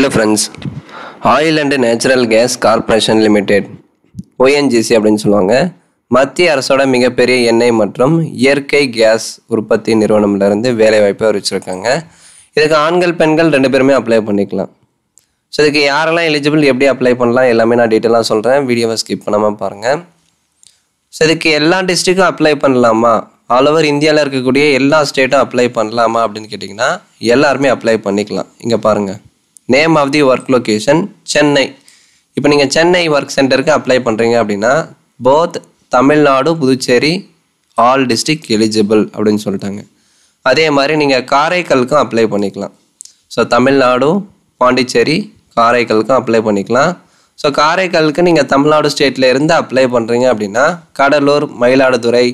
hello friends oil and natural gas corporation limited ONGC அப்படின்னு சொல்லுவாங்க மத்திய அரசோட மிகப்பெரிய எண்ணெய் மற்றும் இயற்கை கேஸ் உற்பத்தி நிறுவனம்லேருந்து வேலைவாய்ப்பை அறிவிச்சிருக்காங்க இதுக்கு ஆண்கள் பெண்கள் ரெண்டு பேருமே அப்ளை பண்ணிக்கலாம் ஸோ இதுக்கு யாரெல்லாம் எலிஜிபிள் எப்படி அப்ளை பண்ணலாம் எல்லாமே நான் டீட்டெயிலாக சொல்கிறேன் வீடியோவை ஸ்கிப் பண்ணாமல் பாருங்கள் ஸோ இதுக்கு எல்லா டிஸ்ட்ரிக்கும் அப்ளை பண்ணலாமா ஆல் ஓவர் இந்தியாவில் இருக்கக்கூடிய எல்லா ஸ்டேட்டும் அப்ளை பண்ணலாமா அப்படின்னு கேட்டிங்கன்னா எல்லாருமே அப்ளை பண்ணிக்கலாம் இங்கே பாருங்கள் name of the work location Chennai இப்போ நீங்கள் சென்னை ஒர்க் சென்டருக்கு அப்ளை பண்ணுறீங்க அப்படின்னா both Tamil Nadu Puducherry all district eligible அப்படின்னு சொல்லிட்டாங்க அதே மாதிரி நீங்கள் காரைக்கலுக்கும் அப்ளை பண்ணிக்கலாம் ஸோ தமிழ்நாடு பாண்டிச்சேரி காரைக்கலுக்கும் அப்ளை பண்ணிக்கலாம் ஸோ காரைக்காலுக்கு நீங்கள் தமிழ்நாடு ஸ்டேட்டில் இருந்து அப்ளை பண்ணுறீங்க அப்படின்னா கடலூர் மயிலாடுதுறை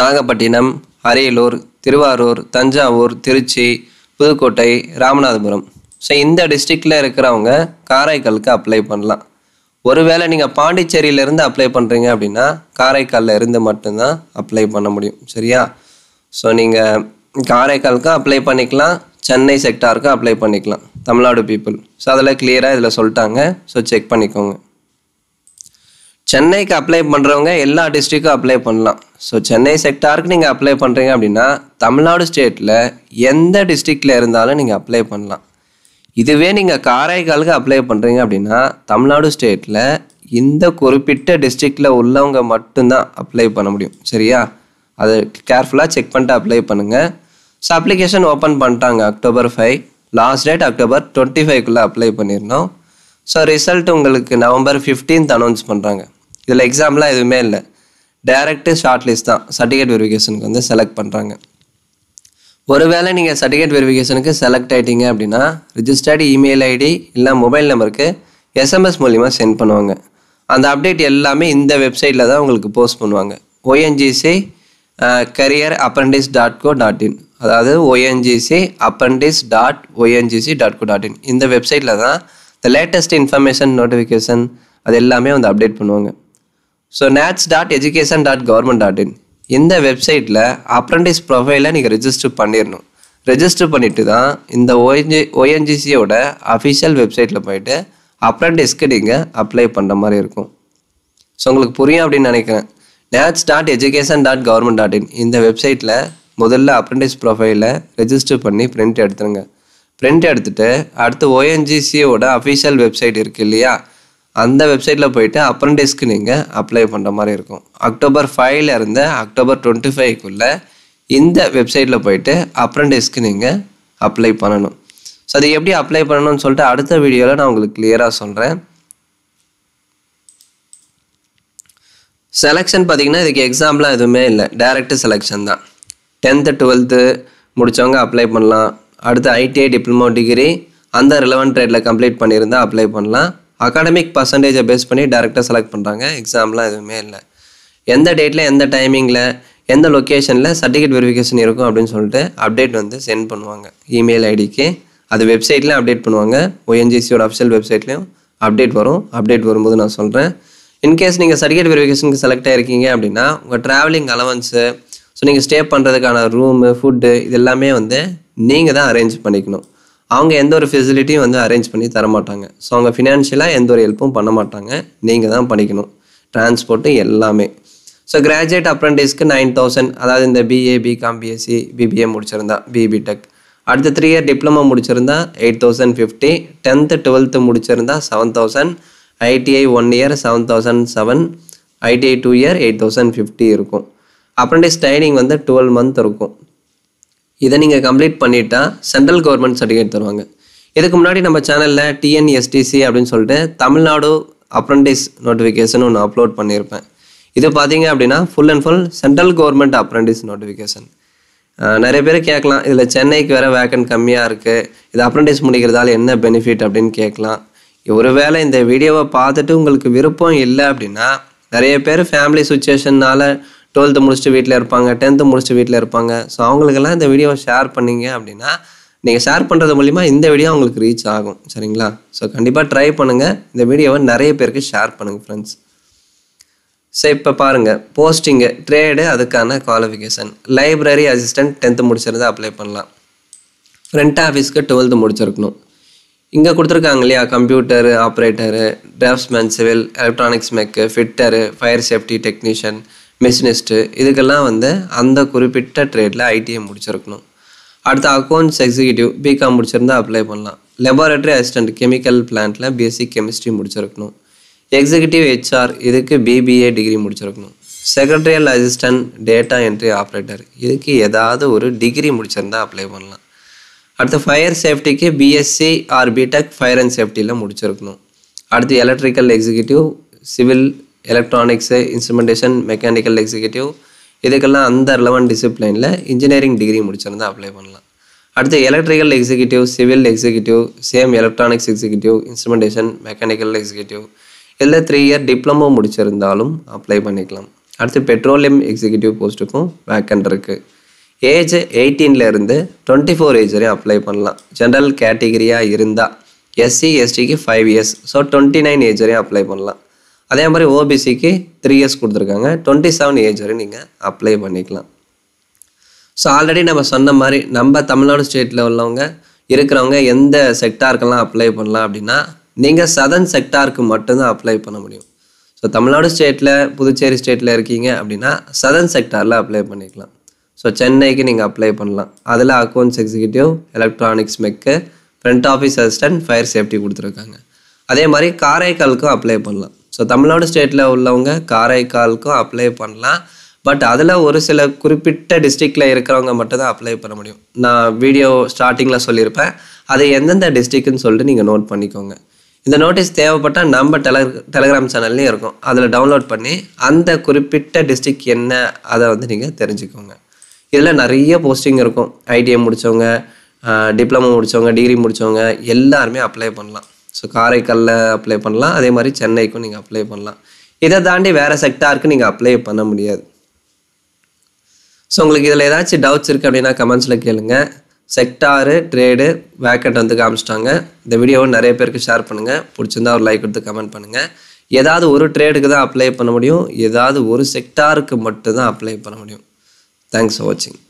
நாகப்பட்டினம் அரியலூர் திருவாரூர் தஞ்சாவூர் திருச்சி புதுக்கோட்டை ராமநாதபுரம் ஸோ இந்த டிஸ்ட்ரிக்டில் இருக்கிறவங்க காரைக்காலுக்கு அப்ளை பண்ணலாம் ஒருவேளை நீங்கள் பாண்டிச்சேரியிலேருந்து அப்ளை பண்ணுறீங்க அப்படின்னா காரைக்காலில் இருந்து மட்டும்தான் அப்ளை பண்ண முடியும் சரியா ஸோ நீங்கள் காரைக்காலுக்கும் அப்ளை பண்ணிக்கலாம் சென்னை செக்டாருக்கும் அப்ளை பண்ணிக்கலாம் தமிழ்நாடு பீப்புள் ஸோ அதில் கிளியராக இதில் சொல்லிட்டாங்க ஸோ செக் பண்ணிக்கோங்க சென்னைக்கு அப்ளை பண்ணுறவங்க எல்லா டிஸ்ட்ரிக்கும் அப்ளை பண்ணலாம் ஸோ சென்னை செக்டாருக்கு நீங்கள் அப்ளை பண்ணுறீங்க அப்படின்னா தமிழ்நாடு ஸ்டேட்டில் எந்த டிஸ்ட்ரிக்டில் இருந்தாலும் நீங்கள் அப்ளை பண்ணலாம் இதுவே நீங்கள் காரைக்காலுக்கு அப்ளை பண்ணுறீங்க அப்படின்னா தமிழ்நாடு ஸ்டேட்டில் இந்த குறிப்பிட்ட டிஸ்ட்ரிக்டில் உள்ளவங்க மட்டும்தான் அப்ளை பண்ண முடியும் சரியா அதை கேர்ஃபுல்லாக செக் பண்ணிட்டு அப்ளை பண்ணுங்கள் ஸோ அப்ளிகேஷன் ஓப்பன் பண்ணிட்டாங்க October five last date October twenty ஃபைவ்க்குள்ளே அப்ளை பண்ணியிருந்தோம் ஸோ ரிசல்ட் உங்களுக்கு நவம்பர் ஃபிஃப்டீன்த் அனௌன்ஸ் பண்ணுறாங்க இதில் எக்ஸாம்லாம் எதுவுமே இல்லை டேரக்டு ஷார்ட் லிஸ்ட் தான் சர்டிஃபிகேட் வெரிஃபிகேஷனுக்கு வந்து செலக்ட் பண்ணுறாங்க ஒருவேளை நீங்கள் சர்டிஃபிகேட் வெரிஃபிகேஷனுக்கு செலக்ட் ஆகிட்டீங்க அப்படின்னா ரிஜிஸ்டர்டு இமெயில் ஐடி இல்லை மொபைல் நம்பருக்கு எஸ்எம்எஸ் மூலிமா சென்ட் பண்ணுவாங்க அந்த அப்டேட் எல்லாமே இந்த வெப்சைட்டில் தான் உங்களுக்கு போஸ்ட் பண்ணுவாங்க ONGC career apprentice dot co dot in அதாவது ONGC apprentice dot ONGC dot co dot in இந்த வெப்சைட்டில் தான் இந்த லேட்டஸ்ட் இன்ஃபர்மேஷன் நோட்டிஃபிகேஷன் அது எல்லாமே வந்து அப்டேட் பண்ணுவாங்க so NATS dot education dot government dot in இந்த வெப்சைட்டில் அப்ரண்டிஸ் ப்ரொஃபைலை நீங்கள் ரெஜிஸ்டர் பண்ணிடணும் ரெஜிஸ்டர் பண்ணிவிட்டு தான் இந்த ஓஎன்ஜி ஓஎன்ஜிசியோட அஃபிஷியல் வெப்சைட்டில் போயிட்டு அப்ரண்டிஸ்க்கு நீங்கள் அப்ளை பண்ணுற மாதிரி இருக்கும் ஸோ உங்களுக்கு புரியும் அப்படின்னு நினைக்கிறேன் NATS dot education dot government dot in இந்த வெப்சைட்டில் முதல்ல அப்ரண்டிஸ் ப்ரொஃபைலில் ரெஜிஸ்டர் பண்ணி பிரிண்ட் எடுத்துருங்க பிரிண்ட் எடுத்துகிட்டு அடுத்து ஓஎன்ஜிசியோட அஃபிஷியல் வெப்சைட் இருக்குது இல்லையா அந்த வெப்சைட்டில் போயிட்டு அப்ரண்டிஸ்க்கு நீங்கள் அப்ளை பண்ணுற மாதிரி இருக்கும் அக்டோபர் ஃபைவ்ல இருந்து அக்டோபர் டுவெண்ட்டி ஃபைவ்க்குள்ளே இந்த வெப்சைட்டில் போயிட்டு அப்ரண்டிஸ்க்கு நீங்கள் அப்ளை பண்ணணும் ஸோ அது எப்படி அப்ளை பண்ணணும்னு சொல்லிட்டு அடுத்த வீடியோவில் நான் உங்களுக்கு கிளியராக சொல்கிறேன் செலெக்ஷன் பார்த்திங்கன்னா இதுக்கு எக்ஸாம்லாம் எதுவுமே இல்லை டேரெக்ட் செலெக்ஷன் தான் டென்த்து டுவெல்த்து முடித்தவங்க அப்ளை பண்ணலாம் அடுத்து ஐடிஐ டிப்ளமோ டிகிரி அந்த ரிலவன் ட்ரேடில் கம்ப்ளீட் பண்ணியிருந்தால் அப்ளை பண்ணலாம் அகாடமிக் பர்சன்டேஜை பேஸ் பண்ணி டேரெக்டாக செலக்ட் பண்ணுறாங்க எக்ஸாம்லாம் எதுவுமே இல்லை எந்த டேட்டில் எந்த டைமிங்கில் எந்த லொக்கேஷனில் சர்டிஃபிகேட் வெரிஃபிகேஷன் இருக்கும் அப்படின்னு சொல்லிட்டு அப்டேட் வந்து சென்ட் பண்ணுவாங்க இமெயில் ஐடிக்கு அது வெப்சைட்லேயும் அப்டேட் பண்ணுவாங்க ஓஎன்ஜிசியோட அஃபிஷியல் வெப்சைட்லேயும் அப்டேட் வரும் அப்டேட் வரும்போது நான் சொல்கிறேன் இன்கேஸ் நீங்கள் சர்டிஃபிகேட் வெரிஃபிகேஷனுக்கு செலக்ட் ஆகிருக்கீங்க அப்படின்னா உங்கள் ட்ராவலிங் அலவன்ஸு ஸோ நீங்கள் ஸ்டே பண்ணுறதுக்கான ரூமு ஃபுட்டு இது எல்லாமே வந்து நீங்கள் தான் அரேஞ்ச் பண்ணிக்கணும் அவங்க எந்த ஒரு ஃபெசிலிட்டியும் வந்து அரேஞ்ச் பண்ணி தர மாட்டாங்க ஸோ அவங்க ஃபினான்ஷியலாக எந்த ஒரு ஹெல்ப்பும் பண்ண மாட்டாங்க நீங்கள் தான் படிக்கணும் டிரான்ஸ்போர்ட்டு எல்லாமே ஸோ கிராஜுவேட் அப்ரண்டிஸ்க்கு நைன் தௌசண்ட் அதாவது இந்த பிஏ பிகாம் பிஎஸ்சி பிபிஏ முடிச்சிருந்தா பிபிடெக் அடுத்த த்ரீ இயர் டிப்ளமோ முடிச்சிருந்தா eight thousand fifty tenth twelfth முடிச்சிருந்தா seven thousand ITI one year seven thousand seven ITI two year eight thousand fifty இருக்கும் apprentice training வந்து twelve month இருக்கும் இதை நீங்கள் complete பண்ணிட்டா சென்ட்ரல் கவர்மெண்ட் சர்டிஃபிகேட் தருவாங்க இதுக்கு முன்னாடி நம்ம சேனலில் டிஎன்எஸ்டிசி அப்படின்னு சொல்லிட்டு தமிழ்நாடு அப்ரண்டிஸ் நோட்டிஃபிகேஷன் ஒன்று அப்லோட் பண்ணியிருப்பேன் இதை பார்த்தீங்க அப்படின்னா full and full central government apprentice notification நிறைய பேர் கேட்கலாம் இதில் சென்னைக்கு வேறு வேக்கன்ட் கம்மியாக இருக்குது இது அப்ரண்டிஸ் முடிக்கிறதால என்ன பெனிஃபிட் அப்படின்னு கேட்கலாம் ஒரு வேளை இந்த வீடியோவை பார்த்துட்டு உங்களுக்கு விருப்பம் இல்லை அப்படின்னா நிறைய பேர் ஃபேமிலி சுச்சுவேஷன்னால் டுவெல்த்து முடிச்சுட்டு வீட்டில் இருப்பாங்க டென்த்து முடிச்சு வீட்டில் இருப்பாங்க ஸோ அவங்களுக்கெல்லாம் இந்த வீடியோவை ஷேர் பண்ணிங்க அப்படின்னா நீங்கள் ஷேர் பண்ணுறது மூலிமா இந்த வீடியோ அவங்களுக்கு ரீச் ஆகும் சரிங்களா ஸோ கண்டிப்பாக ட்ரை பண்ணுங்கள் இந்த வீடியோவை நிறைய பேருக்கு ஷேர் பண்ணுங்கள் ஃப்ரெண்ட்ஸ் ஸோ இப்போ பாருங்கள் போஸ்டிங்கு ட்ரேடு அதுக்கான குவாலிஃபிகேஷன் லைப்ரரி அசிஸ்டன்ட் டென்த்து முடிச்சிருந்தா அப்ளை பண்ணலாம் ஃப்ரண்ட் ஆஃபீஸ்க்கு டுவெல்த்து முடிச்சிருக்கணும் இங்கே கொடுத்துருக்காங்க இல்லையா computer operator draftsman civil electronics mech fitter fire safety technician machinist இதுக்கெல்லாம் வந்து அந்த குறிப்பிட்ட ட்ரேடில் ஐடிஐ முடிச்சிருக்கணும் அடுத்து அக்கௌண்ட்ஸ் எக்ஸிக்யூட்டிவ் பிகாம் முடிச்சிருந்தா அப்ளை பண்ணலாம் லெபார்டரி அசிஸ்டண்ட் கெமிக்கல் பிளான்ட்டில் பிஎஸ்சி கெமிஸ்ட்ரி முடிச்சிருக்கணும் எக்ஸிக்யூட்டிவ் ஹெச்ஆர் இதுக்கு பிபிஏ டிகிரி முடிச்சிருக்கணும் secretarial assistant data entry operator இதுக்கு ஏதாவது ஒரு டிகிரி முடிச்சிருந்தா அப்ளை பண்ணலாம் அடுத்து ஃபயர் சேஃப்டிக்கு BSc or BTech fire and சேஃப்டியில் முடிச்சிருக்கணும் அடுத்து electrical executive civil electronics instrumentation mechanical executive இதுக்கெல்லாம் அந்த ரிலவன் டிசிப்ளினில் இன்ஜினியரிங் டிகிரி முடிச்சிருந்தால் அப்ளை பண்ணலாம் அடுத்து electrical executive civil executive same electronics executive instrumentation mechanical executive இதில் த்ரீ இயர் டிப்ளமோ முடிச்சிருந்தாலும் அப்ளை பண்ணிக்கலாம் அடுத்து பெட்ரோலியம் எக்ஸிக்யூட்டிவ் போஸ்ட்டுக்கும் வேக்கண்ட் இருக்குது ஏஜ் எயிட்டீன்லேருந்து டுவெண்ட்டி ஃபோர் ஏஜ் வரையும் அப்ளை பண்ணலாம் ஜென்ரல் கேட்டகிரியாக இருந்தால் எஸ்சி எஸ்டிக்கு five years so twenty nine age வரையும் அப்ளை பண்ணலாம் அதே மாதிரி ஓபிசிக்கு த்ரீ இயர்ஸ் கொடுத்துருக்காங்க டுவெண்ட்டி செவன் ஏஜ் வரை நீங்கள் அப்ளை பண்ணிக்கலாம் ஸோ ஆல்ரெடி நம்ம சொன்ன மாதிரி நம்ம தமிழ்நாடு ஸ்டேட்டில் உள்ளவங்க இருக்கிறவங்க எந்த செக்டாருக்கெல்லாம் அப்ளை பண்ணலாம் அப்படின்னா நீங்கள் சதன் செக்டாருக்கு மட்டும்தான் அப்ளை பண்ண முடியும் ஸோ தமிழ்நாடு ஸ்டேட்டில் புதுச்சேரி ஸ்டேட்டில் இருக்கீங்க அப்படின்னா சதன் செக்டாரில் அப்ளை பண்ணிக்கலாம் ஸோ சென்னைக்கு நீங்கள் அப்ளை பண்ணலாம் அதில் accounts executive electronics mech front office assistant fire safety கொடுத்துருக்காங்க அதே மாதிரி காரைக்காலுக்கும் அப்ளை பண்ணலாம் ஸோ தமிழ்நாடு ஸ்டேட்டில் உள்ளவங்க காரைக்காலுக்கும் அப்ளை பண்ணலாம் பட் அதில் ஒரு சில குறிப்பிட்ட டிஸ்ட்ரிக்டில் இருக்கிறவங்க மட்டும்தான் அப்ளை பண்ண முடியும் நான் வீடியோ ஸ்டார்டிங்கில் சொல்லியிருப்பேன் அது எந்தெந்த டிஸ்ட்ரிக்ட்னு சொல்லிட்டு நீங்கள் நோட் பண்ணிக்கோங்க இந்த நோட்டீஸ் தேவைப்பட்டால் நம்ம டெல டெலகிராம் சேனல்லையும் இருக்கும் அதில் டவுன்லோட் பண்ணி அந்த குறிப்பிட்ட டிஸ்ட்ரிக் என்ன அதை வந்து நீங்கள் தெரிஞ்சுக்கோங்க இதில் நிறைய போஸ்டிங் இருக்கும் ஐடிஐ முடித்தவங்க டிப்ளமோ முடித்தவங்க டிகிரி முடித்தவங்க எல்லாருமே அப்ளை பண்ணலாம் ஸோ காரைக்காலில் அப்ளை பண்ணலாம் அதே மாதிரி சென்னைக்கும் நீங்கள் அப்ளை பண்ணலாம் இதை தாண்டி வேறு செக்டாருக்கு நீங்கள் அப்ளை பண்ண முடியாது ஸோ உங்களுக்கு இதில் ஏதாச்சும் டவுட்ஸ் இருக்குது அப்படின்னா கமெண்ட்ஸில் கேளுங்கள் செக்டாரு ட்ரேடு வேக்கண்ட் வந்து காமிச்சிட்டாங்க இந்த வீடியோவை நிறைய பேருக்கு ஷேர் பண்ணுங்கள் பிடிச்சிருந்தா ஒரு லைக் கொடுத்து கமெண்ட் பண்ணுங்கள் ஏதாவது ஒரு ட்ரேடுக்கு தான் அப்ளை பண்ண முடியும் ஏதாவது ஒரு செக்டாருக்கு மட்டும்தான் அப்ளை பண்ண முடியும் தேங்க்ஸ் ஃபார் வாட்சிங்